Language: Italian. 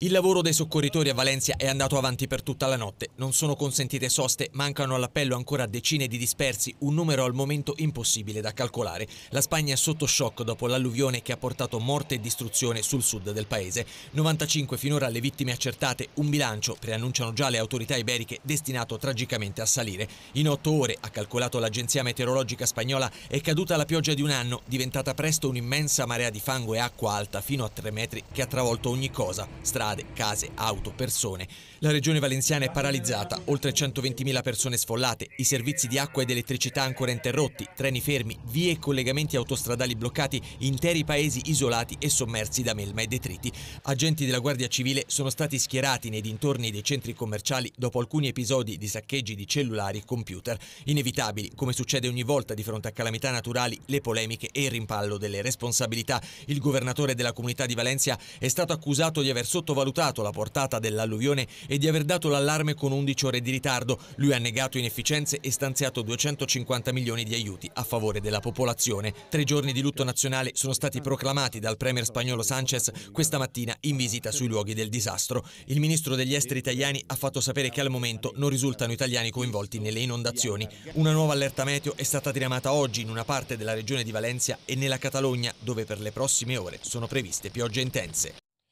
Il lavoro dei soccorritori a Valencia è andato avanti per tutta la notte. Non sono consentite soste, mancano all'appello ancora decine di dispersi, un numero al momento impossibile da calcolare. La Spagna è sotto shock dopo l'alluvione che ha portato morte e distruzione sul sud del paese. 95 finora le vittime accertate, un bilancio, preannunciano già le autorità iberiche, destinato tragicamente a salire. In otto ore, ha calcolato l'agenzia meteorologica spagnola, è caduta la pioggia di un anno, diventata presto un'immensa marea di fango e acqua alta fino a 3 metri che ha travolto ogni cosa. Strada strade, case, auto, persone. La regione valenziana è paralizzata, oltre 120.000 persone sfollate, i servizi di acqua ed elettricità ancora interrotti, treni fermi, vie e collegamenti autostradali bloccati, interi paesi isolati e sommersi da melma e detriti. Agenti della Guardia Civile sono stati schierati nei dintorni dei centri commerciali dopo alcuni episodi di saccheggi di cellulari e computer. Inevitabili, come succede ogni volta di fronte a calamità naturali, le polemiche e il rimpallo delle responsabilità. Il governatore della comunità di Valencia è stato accusato di aver sottovalutato sottovalutato la portata dell'alluvione e di aver dato l'allarme con 11 ore di ritardo. Lui ha negato inefficienze e stanziato 250 milioni di aiuti a favore della popolazione. Tre giorni di lutto nazionale sono stati proclamati dal premier spagnolo Sanchez questa mattina in visita sui luoghi del disastro. Il ministro degli esteri italiani ha fatto sapere che al momento non risultano italiani coinvolti nelle inondazioni. Una nuova allerta meteo è stata diramata oggi in una parte della regione di Valencia e nella Catalogna, dove per le prossime ore sono previste piogge intense.